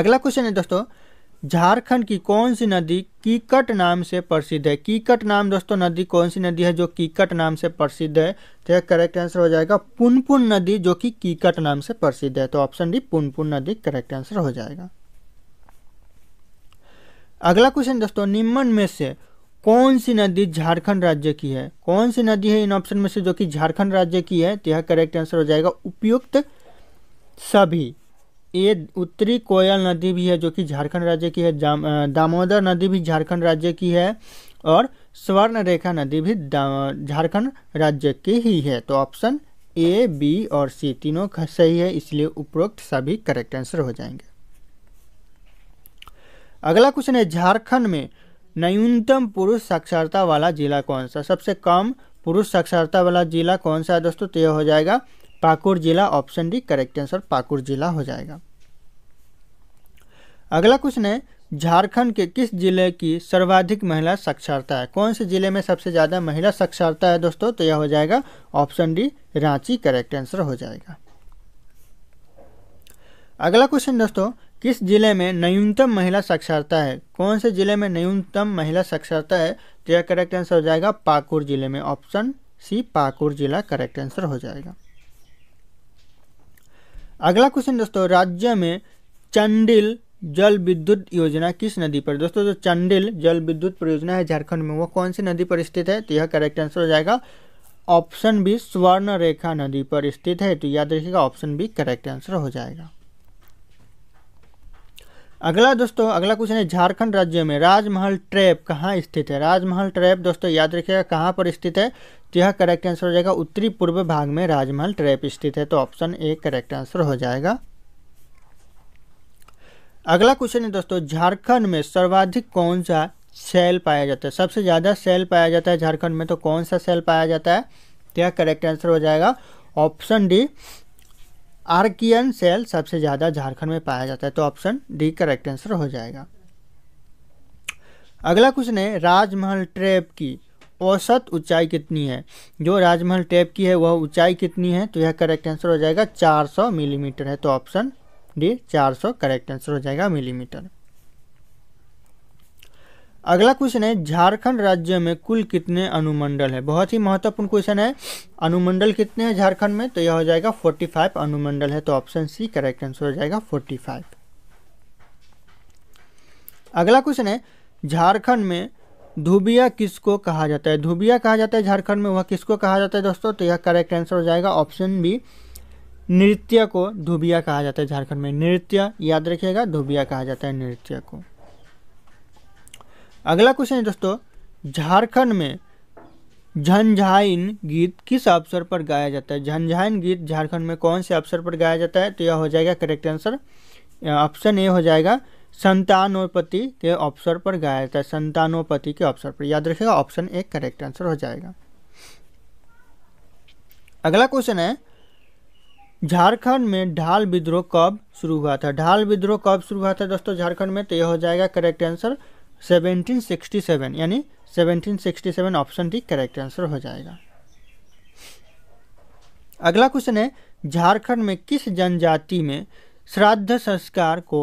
अगला क्वेश्चन है दोस्तों झारखंड की कौन सी नदी कीकट नाम से प्रसिद्ध है कीकट नाम दोस्तों नदी कौन सी नदी है जो कीकट नाम से प्रसिद्ध है तो यह करेक्ट आंसर हो जाएगा पुनपुन नदी जो कि कीकट नाम से प्रसिद्ध है तो ऑप्शन डी पुनपुन नदी करेक्ट आंसर हो जाएगा अगला क्वेश्चन दोस्तों निम्न में से कौन सी नदी झारखंड राज्य की है कौन सी नदी है इन ऑप्शन में से जो कि झारखंड राज्य की है तो यह करेक्ट आंसर हो जाएगा उपयुक्त सभी ये उत्तरी कोयल नदी भी है जो कि झारखंड राज्य की है दामोदर नदी भी झारखंड राज्य की है और स्वर्ण रेखा नदी भी झारखंड राज्य की ही है तो ऑप्शन ए बी और सी तीनों सही है इसलिए उपरोक्त सभी करेक्ट आंसर हो जाएंगे अगला क्वेश्चन है झारखंड में न्यूनतम पुरुष साक्षरता वाला जिला कौन सा सबसे कम पुरुष साक्षरता वाला जिला कौन सा है दोस्तों तो यह हो जाएगा पाकुड़ जिला option D correct answer Pakur जिला हो जाएगा अगला क्वेश्चन है झारखंड के किस जिले की सर्वाधिक महिला साक्षरता है कौन से जिले में सबसे ज़्यादा महिला साक्षरता है दोस्तों तो यह हो जाएगा option D Ranchi correct answer हो जाएगा अगला क्वेश्चन दोस्तों किस जिले में न्यूनतम महिला साक्षरता है कौन से जिले में न्यूनतम महिला साक्षरता है तो यह करेक्ट आंसर हो जाएगा पाकुड़ जिले में ऑप्शन सी पाकुड़ जिला करेक्ट आंसर हो जाएगा अगला क्वेश्चन दोस्तों राज्य में चंडिल जल विद्युत योजना किस नदी पर दोस्तों जो चंडिल जल विद्युत परियोजना है झारखंड में वो कौन सी नदी पर स्थित है तो यह करेक्ट आंसर हो जाएगा ऑप्शन बी स्वर्ण रेखा नदी पर स्थित है तो याद रखिएगा ऑप्शन बी करेक्ट आंसर हो जाएगा अगला दोस्तों अगला क्वेश्चन है झारखंड राज्य में राजमहल ट्रैप कहाँ स्थित है राजमहल ट्रैप दोस्तों याद रखिएगा कहाँ पर स्थित है तो यह करेक्ट आंसर हो जाएगा उत्तरी पूर्व भाग में राजमहल ट्रैप स्थित है तो ऑप्शन ए करेक्ट आंसर हो जाएगा अगला क्वेश्चन है दोस्तों झारखंड में सर्वाधिक कौन सा सेल पाया जाता है सबसे ज़्यादा सेल पाया जाता है झारखंड में तो कौन सा सेल पाया जाता है तो यह करेक्ट आंसर हो जाएगा ऑप्शन डी आर्कियन सेल सबसे ज़्यादा झारखंड में पाया जाता है तो ऑप्शन डी करेक्ट आंसर हो जाएगा अगला क्वेश्चन है राजमहल ट्रैप की औसत ऊंचाई कितनी है जो राजमहल ट्रैप की है वह ऊंचाई कितनी है तो यह करेक्ट आंसर हो जाएगा 400 मिलीमीटर है तो ऑप्शन डी 400 करेक्ट आंसर हो जाएगा मिलीमीटर अगला क्वेश्चन है झारखंड राज्य में कुल कितने अनुमंडल है बहुत ही महत्वपूर्ण क्वेश्चन है अनुमंडल कितने हैं झारखंड में तो यह हो जाएगा 45 अनुमंडल है तो ऑप्शन सी करेक्ट आंसर हो जाएगा 45 अगला क्वेश्चन है झारखंड में धुबिया किसको कहा जाता है धुबिया कहा जाता है झारखंड में वह किसको कहा जाता है दोस्तों तो यह करेक्ट आंसर हो जाएगा ऑप्शन बी नृत्य को धुबिया कहा जाता है झारखंड में नृत्य याद रखिएगा धुबिया कहा जाता है नृत्य को अगला क्वेश्चन है दोस्तों झारखंड में झंझाइन गीत किस अवसर पर गाया जाता है झंझाइन गीत झारखंड में कौन से अवसर पर गाया जाता है तो यह हो जाएगा करेक्ट आंसर ऑप्शन ए हो जाएगा संतानोपति के अवसर पर गाया जाता है संतानोपति के अवसर पर याद रखिएगा ऑप्शन ए करेक्ट आंसर हो जाएगा अगला क्वेश्चन है झारखंड में ढाल विद्रोह कब शुरू हुआ था ढाल विद्रोह कब शुरू हुआ था दोस्तों झारखंड में तो यह हो जाएगा करेक्ट आंसर 1767 यानी 1767 ऑप्शन डी करेक्ट आंसर हो जाएगा अगला क्वेश्चन है झारखंड में किस जनजाति में श्राद्ध संस्कार को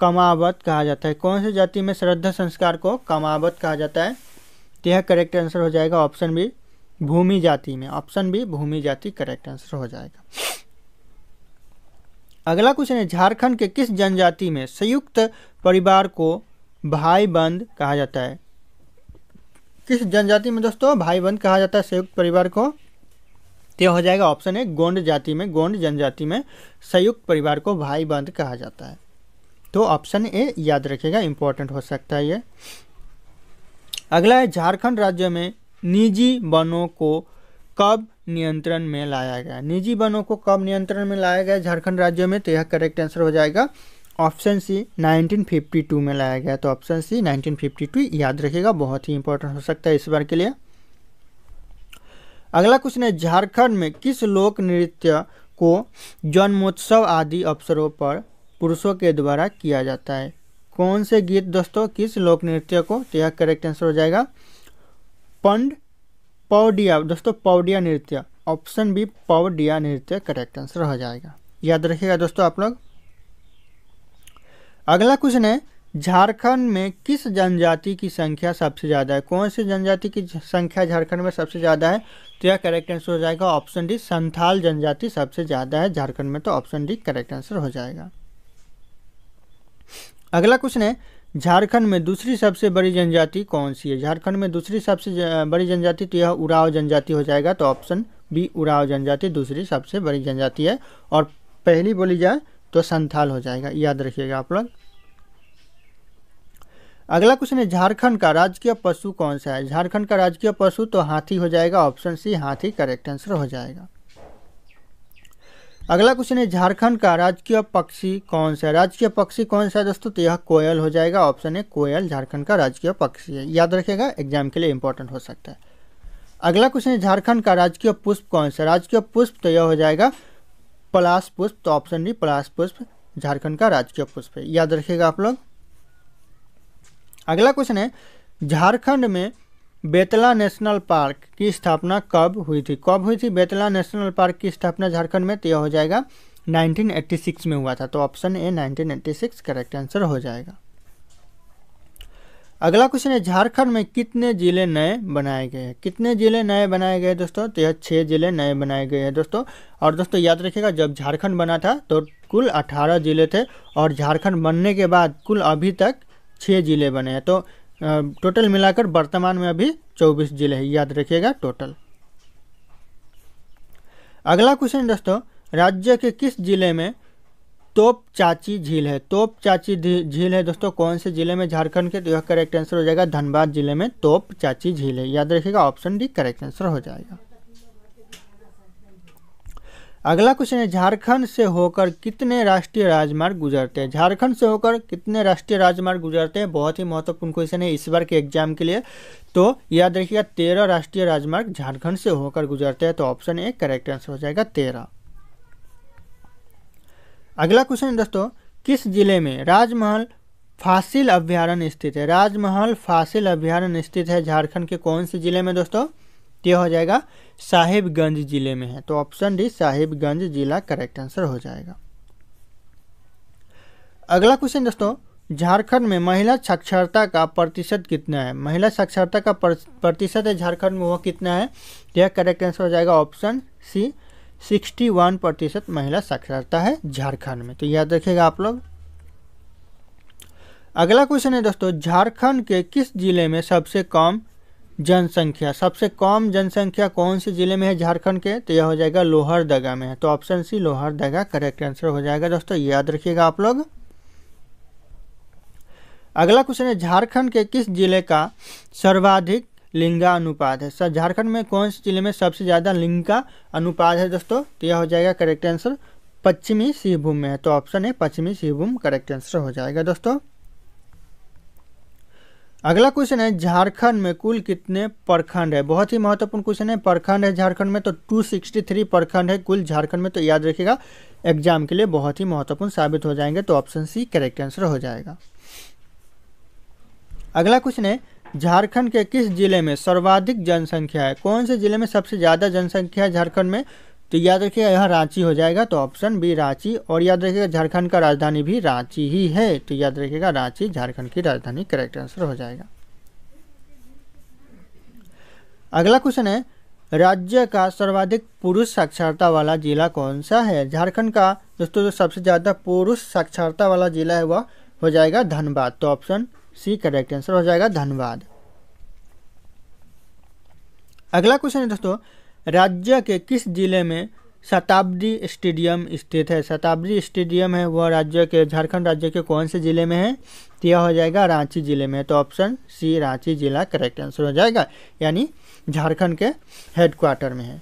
कमावत कहा जाता है कौन से जाति में श्राद्ध संस्कार को कमावत कहा जाता है तो यह करेक्ट आंसर हो जाएगा ऑप्शन बी भूमि जाति में ऑप्शन बी भूमि जाति करेक्ट आंसर हो जाएगा अगला क्वेश्चन है झारखंड के किस जनजाति में संयुक्त परिवार को भाई बंद कहा जाता है किस जनजाति में दोस्तों भाई बंद कहा जाता है संयुक्त परिवार को तो हो जाएगा ऑप्शन है गोंड जाति में गोंड जनजाति में संयुक्त परिवार को भाई बंद कहा जाता है तो ऑप्शन ए याद रखेगा इंपॉर्टेंट हो सकता है ये अगला है झारखंड राज्य में निजी वनों को कब नियंत्रण में लाया गया निजी वनों को कब नियंत्रण में लाया गया झारखंड राज्य में तो यह करेक्ट आंसर हो जाएगा ऑप्शन सी 1952 में लाया गया तो ऑप्शन सी 1952 याद रखेगा बहुत ही इंपॉर्टेंट हो सकता है इस बार के लिए अगला क्वेश्चन है झारखंड में किस लोक नृत्य को जन्मोत्सव आदि अवसरों पर पुरुषों के द्वारा किया जाता है कौन से गीत दोस्तों किस लोक नृत्य को तो यह करेक्ट आंसर हो जाएगा पंड पौडिया दोस्तों पौडिया नृत्य ऑप्शन बी पौडिया नृत्य करेक्ट आंसर हो जाएगा याद रखिएगा दोस्तों आप लोग अगला क्वेश्चन है झारखंड में किस जनजाति की संख्या सबसे ज़्यादा है कौन सी जनजाति की संख्या झारखंड में सबसे ज़्यादा है तो यह करेक्ट आंसर हो जाएगा ऑप्शन डी संथाल जनजाति सबसे ज़्यादा है झारखंड में तो ऑप्शन डी करेक्ट आंसर हो जाएगा अगला क्वेश्चन है झारखंड में दूसरी सबसे बड़ी जनजाति कौन सी है झारखंड में दूसरी सबसे बड़ी जनजाति तो यह उराव जनजाति हो जाएगा तो ऑप्शन बी उराव जनजाति दूसरी सबसे बड़ी जनजाति है और पहली बोली जाए तो संथाल हो जाएगा याद रखिएगा आप लोग अगला क्वेश्चन है झारखंड का राजकीय पशु कौन सा है झारखंड का राजकीय पशु तो हाथी हो जाएगा ऑप्शन सी हाथी करेक्ट आंसर हो जाएगा अगला क्वेश्चन है झारखंड का राजकीय पक्षी कौन सा है राजकीय पक्षी कौन सा है दोस्तों तो यह कोयल हो जाएगा ऑप्शन है कोयल झारखंड का राजकीय पक्षी है याद रखेगा एग्जाम के लिए इंपॉर्टेंट हो सकता है अगला क्वेश्चन है झारखंड का राजकीय पुष्प कौन सा राजकीय पुष्प तो यह हो जाएगा पलाश पुष्प तो ऑप्शन डी पलाश पुष्प झारखंड का राजकीय पुष्प है याद रखेगा आप लोग अगला क्वेश्चन है झारखंड में बेतला नेशनल पार्क की स्थापना कब हुई थी कब हुई थी बेतला नेशनल पार्क की स्थापना झारखंड में तो यह हो जाएगा 1986 में हुआ था तो ऑप्शन ए 1986 करेक्ट आंसर हो जाएगा अगला क्वेश्चन है झारखंड में कितने जिले नए बनाए गए हैं कितने जिले नए बनाए गए दोस्तों तो यह छः जिले नए बनाए गए हैं दोस्तों और दोस्तों याद रखिएगा जब झारखंड बना था तो कुल 18 जिले थे और झारखंड बनने के बाद कुल अभी तक छः ज़िले बने हैं तो टोटल मिलाकर वर्तमान में अभी चौबीस ज़िले हैं याद रखिएगा टोटल अगला क्वेश्चन दोस्तों राज्य के किस जिले में तोप चाची झील है तोप चाची झील है दोस्तों कौन से जिले में झारखंड के तो यह करेक्ट आंसर हो जाएगा धनबाद जिले में तोप चाची झील है याद रखिएगा ऑप्शन डी करेक्ट आंसर हो जाएगा अगला क्वेश्चन है झारखंड से होकर कितने राष्ट्रीय राजमार्ग गुजरते हैं झारखंड से होकर कितने राष्ट्रीय राजमार्ग गुजरते हैं बहुत ही महत्वपूर्ण क्वेश्चन है इस बार के एग्जाम के लिए तो याद रखिएगा तेरह राष्ट्रीय राजमार्ग झारखंड से होकर गुजरते हैं तो ऑप्शन ए करेक्ट आंसर हो जाएगा तेरह अगला क्वेश्चन है दोस्तों किस जिले में राजमहल फासिल अभ्यारण्य स्थित है राजमहल फासिल अभ्यारण्य स्थित है झारखंड के कौन से जिले में दोस्तों तो यह हो जाएगा साहिबगंज जिले में है तो ऑप्शन डी साहिबगंज जिला करेक्ट आंसर हो जाएगा अगला क्वेश्चन दोस्तों झारखंड में महिला साक्षरता का प्रतिशत कितना है महिला साक्षरता का प्रतिशत है झारखंड में वह कितना है यह करेक्ट आंसर हो जाएगा ऑप्शन सी 61 प्रतिशत महिला साक्षरता है झारखंड में तो याद रखिएगा आप लोग अगला क्वेश्चन है दोस्तों झारखंड के किस जिले में सबसे कम जनसंख्या सबसे कम जनसंख्या कौन से जिले में है झारखंड के तो यह हो जाएगा लोहरदगा में है तो option C Lohardaga correct answer हो जाएगा दोस्तों याद रखिएगा आप लोग अगला क्वेश्चन है झारखंड के किस जिले का सर्वाधिक लिंगा अनुपात है सर झारखंड में कौन से जिले में सबसे ज़्यादा लिंग का अनुपात है दोस्तों तो यह हो जाएगा करेक्ट आंसर पश्चिमी सिंहभूम में है तो ऑप्शन है पश्चिमी सिंहभूम करेक्ट आंसर हो जाएगा दोस्तों अगला क्वेश्चन है झारखंड में कुल कितने प्रखंड है बहुत ही महत्वपूर्ण क्वेश्चन है प्रखंड है झारखंड में तो 263 प्रखंड है कुल झारखंड में तो याद रखिएगा एग्जाम के लिए बहुत ही महत्वपूर्ण साबित हो जाएंगे तो ऑप्शन सी करेक्ट आंसर हो जाएगा अगला क्वेश्चन है झारखंड के किस जिले में सर्वाधिक जनसंख्या है कौन से जिले में सबसे ज़्यादा जनसंख्या है झारखंड में तो याद रखिएगा यहाँ रांची हो जाएगा तो ऑप्शन बी रांची और याद रखिएगा झारखंड का राजधानी भी रांची ही है तो याद रखिएगा रांची झारखंड की राजधानी करेक्ट आंसर हो जाएगा अगला क्वेश्चन है राज्य का सर्वाधिक पुरुष साक्षरता वाला जिला कौन सा है झारखंड का दोस्तों जो सबसे ज़्यादा पुरुष साक्षरता वाला जिला है वह हो जाएगा धनबाद तो ऑप्शन सी करेक्ट आंसर हो जाएगा धनबाद अगला क्वेश्चन है दोस्तों राज्य के किस जिले में शताब्दी स्टेडियम स्थित है शताब्दी स्टेडियम है वह राज्य के झारखंड राज्य के कौन से ज़िले में है तो यह हो जाएगा रांची ज़िले में तो ऑप्शन सी रांची ज़िला करेक्ट आंसर हो जाएगा यानी झारखंड के हेडक्वार्टर में है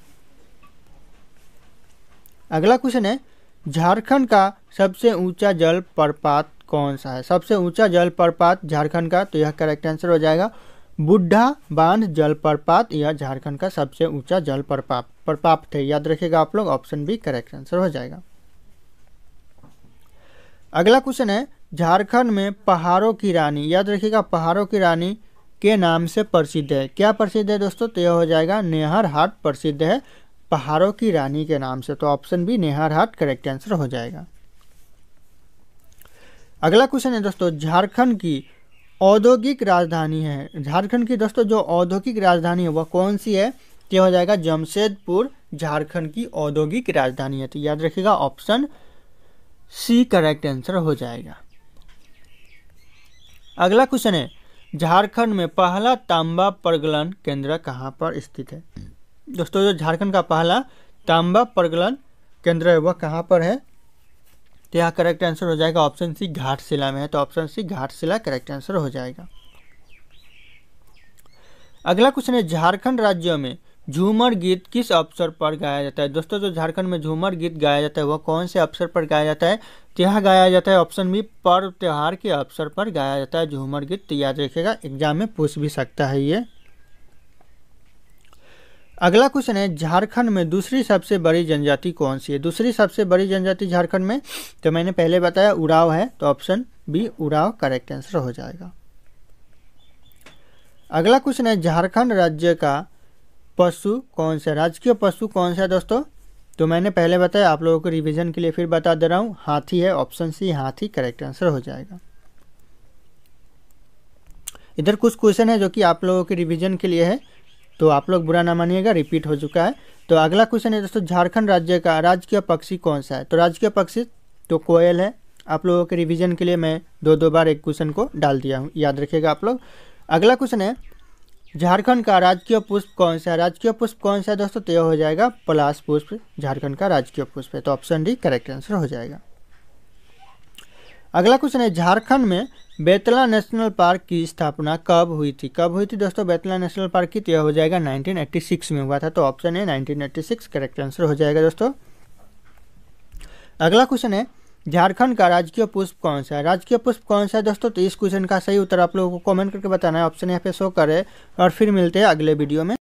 अगला क्वेश्चन है झारखंड का सबसे ऊंचा जल प्रपात कौन सा है सबसे ऊंचा जल प्रपात झारखंड का तो यह करेक्ट आंसर हो जाएगा बुढ़ा बांध जलप्रपात यह झारखंड का सबसे ऊंचा जलप्रपात प्रपात है याद रखिएगा आप लोग ऑप्शन बी करेक्ट आंसर हो जाएगा अगला क्वेश्चन है झारखंड में पहाड़ों की रानी याद रखिएगा पहाड़ों की रानी के नाम से प्रसिद्ध है क्या प्रसिद्ध है दोस्तों तो यह हो जाएगा नेहर हाट प्रसिद्ध है पहाड़ों की रानी के नाम से तो option B Nehar Hat correct answer हो जाएगा अगला क्वेश्चन है दोस्तों झारखंड की औद्योगिक राजधानी है झारखंड की दोस्तों जो औद्योगिक राजधानी है वह कौन सी है यह हो जाएगा जमशेदपुर झारखंड की औद्योगिक राजधानी है तो याद रखिएगा ऑप्शन सी करेक्ट आंसर हो जाएगा अगला क्वेश्चन है झारखंड में पहला तांबा प्रगलन केंद्र कहाँ पर स्थित है दोस्तों जो झारखंड का पहला तांबा प्रगलन केंद्र है वह कहाँ पर है तो यहाँ करेक्ट आंसर हो जाएगा ऑप्शन सी घाटशिला में है तो option C Ghatshila correct answer हो जाएगा अगला क्वेश्चन है झारखंड राज्य में झूमर गीत किस अवसर पर गाया जाता है दोस्तों जो झारखंड में झूमर गीत गाया जाता है वह कौन से अवसर पर गाया जाता है तो यहाँ गाया जाता है ऑप्शन बी पर्व त्यौहार के अवसर पर गाया जाता है झूमर गीत तो याद रखिएगा एग्जाम में पूछ भी सकता है ये अगला क्वेश्चन है झारखंड में दूसरी सबसे बड़ी जनजाति कौन सी है दूसरी सबसे बड़ी जनजाति झारखंड में तो मैंने पहले बताया उड़ाव है तो ऑप्शन बी उड़ाव करेक्ट आंसर हो जाएगा अगला क्वेश्चन है झारखंड राज्य का पशु कौन सा राजकीय पशु कौन सा है दोस्तों तो मैंने पहले बताया आप लोगों को रिविजन के लिए फिर बता दे रहा हूँ हाथी है ऑप्शन सी हाथी करेक्ट आंसर हो जाएगा इधर कुछ क्वेश्चन है जो कि आप लोगों के रिवीजन के लिए है तो आप लोग बुरा ना मानिएगा रिपीट हो चुका है तो अगला क्वेश्चन है दोस्तों झारखंड राज्य का राजकीय पक्षी कौन सा है तो राजकीय पक्षी तो कोयल है आप लोगों के रिवीजन के लिए मैं दो दो बार एक क्वेश्चन को डाल दिया हूँ याद रखिएगा आप लोग अगला क्वेश्चन है झारखंड का राजकीय पुष्प कौन सा है राजकीय पुष्प कौन सा है दोस्तों तो यह हो जाएगा पलाश पुष्प झारखंड का राजकीय पुष्प है तो ऑप्शन डी करेक्ट आंसर हो जाएगा अगला क्वेश्चन है झारखंड में बेतला नेशनल पार्क की स्थापना कब हुई थी कब हुई थी दोस्तों बेतला नेशनल पार्क की तो यह हो जाएगा 1986 में हुआ था तो ऑप्शन है 1986 करेक्ट आंसर हो जाएगा दोस्तों अगला क्वेश्चन है झारखंड का राजकीय पुष्प कौन सा है राजकीय पुष्प कौन सा है दोस्तों तो इस क्वेश्चन का सही उत्तर आप लोगों को कॉमेंट करके बताना है ऑप्शन यहाँ पे शो करे और फिर मिलते हैं अगले वीडियो में